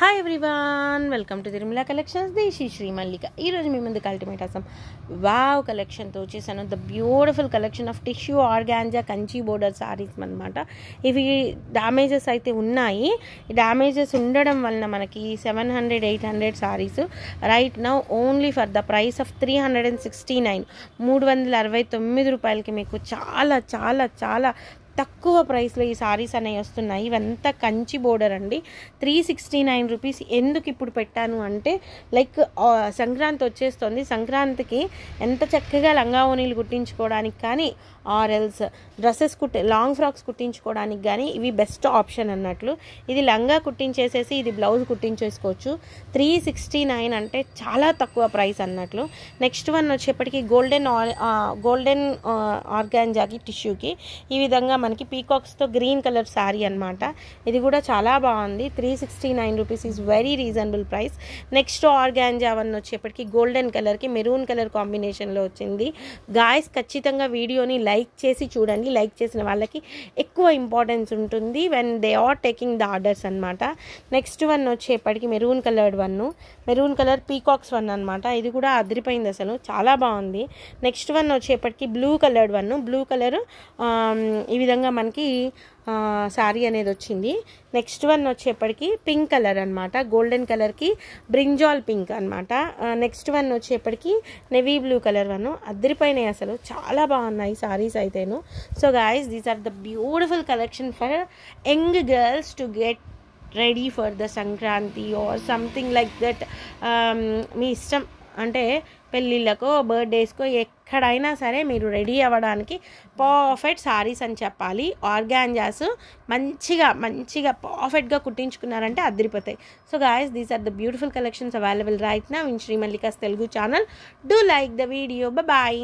hi everyone welcome to Tirumala collections the Sri Mallika ఈరోజు మీ ముందుకు అల్టిమేట్ అసం వావ్ కలెక్షన్తో వచ్చేసాను the beautiful collection of tissue organza Kanchi border sarees అనమాట ఇవి డ్యామేజెస్ అయితే ఉన్నాయి డ్యామేజెస్ ఉండడం వలన మనకి seven hundred eight hundred sarees right now only for the price of three hundred and sixty nine మూడు వందల అరవై తొమ్మిది రూపాయలకి మీకు చాలా చాలా చాలా తక్కువ ప్రైస్లో ఈ సారీస్ అనేవి వస్తున్నాయి ఇవంతా కంచి బోర్డర్ అండి త్రీ సిక్స్టీ నైన్ రూపీస్ ఎందుకు ఇప్పుడు పెట్టాను అంటే లైక్ సంక్రాంతి వచ్చేస్తుంది సంక్రాంతికి ఎంత చక్కగా లంగా కుట్టించుకోవడానికి కానీ ఆర్ఎల్స్ డ్రెస్సెస్ కుట్టి లాంగ్ ఫ్రాక్స్ కుట్టించుకోవడానికి కానీ ఇవి బెస్ట్ ఆప్షన్ అన్నట్లు ఇది లంగా కుట్టించేసేసి ఇది బ్లౌజ్ కుట్టించేసుకోవచ్చు త్రీ సిక్స్టీ నైన్ అంటే చాలా తక్కువ ప్రైస్ అన్నట్లు నెక్స్ట్ వన్ వచ్చేప్పటికి గోల్డెన్ గోల్డెన్ ఆర్గాంజాకి టిష్యూకి ఈ విధంగా మనకి పీకాక్స్తో గ్రీన్ కలర్ శారీ అనమాట ఇది కూడా చాలా బాగుంది three sixty nine rupees is very reasonable price next organza one వచ్చేప్పటికి గోల్డెన్ కలర్కి మెరూన్ కలర్ కాంబినేషన్లో వచ్చింది గాయస్ ఖచ్చితంగా వీడియోని లైక్ చేసి చూడండి లైక్ చేసిన వాళ్ళకి ఎక్కువ ఇంపార్టెన్స్ ఉంటుంది when they are taking the orders అనమాట నెక్స్ట్ వన్ వచ్చేప్పటికి maroon coloured one maroon colour peacocks one అనమాట ఇది కూడా అదిరిపోయింది అసలు చాలా బాగుంది నెక్స్ట్ వన్ వచ్చేప్పటికి blue coloured one blue colour ఈ విధంగా విధంగా మనకి శారీ అనేది వచ్చింది నెక్స్ట్ వన్ వచ్చేప్పటికి పింక్ కలర్ అనమాట గోల్డెన్ కలర్కి బ్రింజాల్ పింక్ అనమాట నెక్స్ట్ వన్ వచ్చేప్పటికి నెవీ బ్లూ కలర్ వన్ అద్దరిపోయినాయి అసలు చాలా బాగున్నాయి శారీస్ అయితేను so guys these are the beautiful collection for young girls to get ready for the Sankranti or something like that మీ ఇష్టం అంటే పెళ్ళిళ్ళకో బర్త్డేస్కో ఎక్కడైనా సరే మీరు రెడీ అవ్వడానికి పర్ఫెక్ట్ సారీస్ అని చెప్పాలి ఆర్గాన్జాస్ మంచిగా మంచిగా పర్ఫెక్ట్గా కుట్టించుకున్నారంటే అదిరిపోతాయి so guys these are the beautiful collections available right నా Sri Srimallikas Telugu channel do like the video bye